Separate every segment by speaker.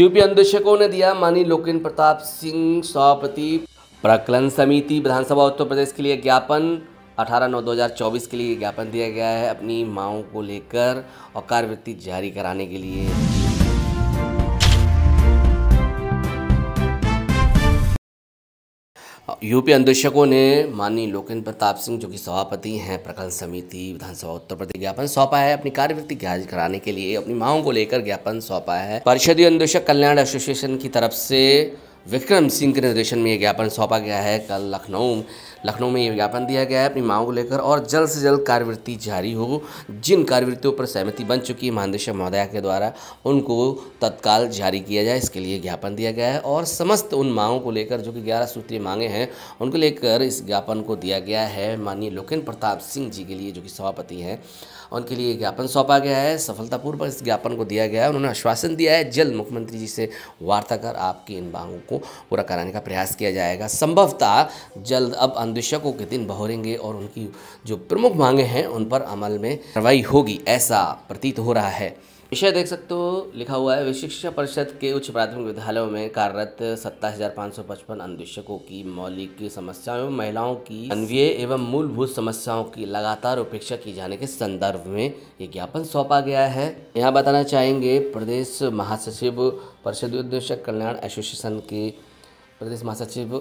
Speaker 1: UP अन्वेषकों ने दिया मानी लोकेन्द्र प्रताप सिंह सभापति प्रकलन समिति विधानसभा उत्तर प्रदेश के लिए ज्ञापन 18 नौ 2024 के लिए ज्ञापन दिया गया है अपनी माओ को लेकर और कार्यवृत्ति जारी कराने के लिए यूपी अधीक्षकों ने माननीय लोकेंद्र प्रताप सिंह जो कि सभापति हैं प्रखंड समिति विधानसभा उत्तर प्रदेश ज्ञापन सौंपा है अपनी कार्यवृत्ति ज्ञाज कराने के लिए अपनी मांगों को लेकर ज्ञापन सौंपा है परिषदीय अधीक्षक कल्याण एसोसिएशन की तरफ से विक्रम सिंह के निर्देशन में ये ज्ञापन सौंपा गया है कल लखनऊ लखनऊ में ये ज्ञापन दिया गया है अपनी मांग को लेकर और जल्द से जल्द कार्यवृत्ति जारी हो जिन कार्यवृत्तियों पर सहमति बन चुकी है महानदेश महोदया के द्वारा उनको तत्काल जारी किया जाए इसके लिए ज्ञापन दिया गया है और समस्त उन मांगों को लेकर जो कि ग्यारह सूत्रीय मांगे हैं उनको लेकर इस ज्ञापन को दिया गया है माननीय लोकेन प्रताप सिंह जी के लिए जो कि सभापति हैं उनके लिए ज्ञापन सौंपा गया है सफलतापूर्वक इस ज्ञापन को दिया गया है उन्होंने आश्वासन दिया है जल्द मुख्यमंत्री जी से वार्ता कर आपकी इन मांगों को को पूरा कराने का प्रयास किया जाएगा संभवतः जल्द अब अन्वेषकों के दिन बहोरेंगे और उनकी जो प्रमुख मांगे हैं उन पर अमल में कार्रवाई होगी ऐसा प्रतीत हो रहा है विषय देख सकते हो लिखा हुआ है शिक्षा परिषद के उच्च प्राथमिक विद्यालयों में कार्यरत सत्ताईस अन्य शिक्षकों की मौलिक समस्याओं एवं महिलाओं की अनवीय एवं मूलभूत समस्याओं की लगातार उपेक्षा की जाने के संदर्भ में ये ज्ञापन सौंपा गया है यहाँ बताना चाहेंगे प्रदेश महासचिव परिषद उद्देशक कल्याण एसोसिएशन के प्रदेश महासचिव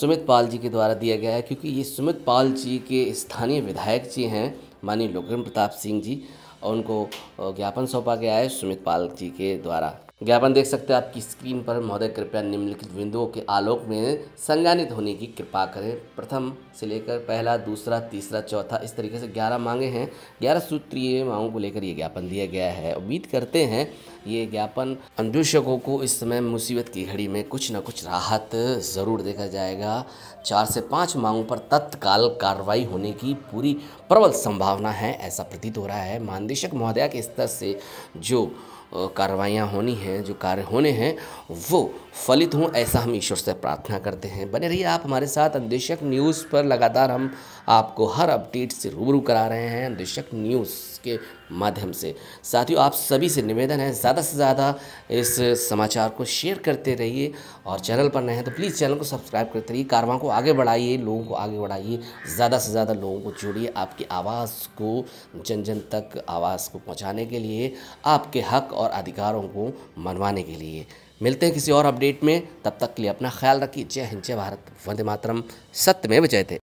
Speaker 1: सुमित पाल जी के द्वारा दिया गया है क्योंकि ये सुमित पाल जी के स्थानीय विधायक जी हैं माननीय लोकेन्द्र प्रताप सिंह जी और उनको ज्ञापन सौंपा गया है सुमित पाल जी के द्वारा ज्ञापन देख सकते हैं आपकी स्क्रीन पर महोदय कृपया निम्नलिखित बिंदुओं के आलोक में संज्ञानित होने की कृपा करें प्रथम से लेकर पहला दूसरा तीसरा चौथा इस तरीके से ग्यारह मांगे हैं ग्यारह सूत्रीय मांगों को लेकर ये ज्ञापन दिया गया है उम्मीद करते हैं ये ज्ञापन अन्वेषकों को इस समय मुसीबत की घड़ी में कुछ ना कुछ राहत ज़रूर देखा जाएगा चार से पाँच मांगों पर तत्काल कार्रवाई होने की पूरी प्रबल संभावना है ऐसा प्रतीत हो रहा है महानिदेशक महोदया के स्तर से जो कार्रवाइयाँ होनी हैं जो कार्य होने हैं वो फलित हों ऐसा हम ईश्वर से प्रार्थना करते हैं बने रहिए आप हमारे साथ अन्वेषक न्यूज़ पर लगातार हम आपको हर अपडेट से रूबरू करा रहे हैं अंधेशक न्यूज़ के माध्यम से साथियों आप सभी से निवेदन है ज़्यादा से ज़्यादा इस समाचार को शेयर करते रहिए और चैनल पर नए हैं तो प्लीज़ चैनल को सब्सक्राइब करते रहिए कारवा को आगे बढ़ाइए लोगों को आगे बढ़ाइए ज़्यादा से ज़्यादा लोगों को जोड़िए आपकी आवाज़ को जन जन तक आवाज़ को पहुँचाने के लिए आपके हक और अधिकारों को मनवाने के लिए मिलते हैं किसी और अपडेट में तब तक के लिए अपना ख्याल रखिए जय हिंद जय भारत वंदे मातरम सत्य में विजय थे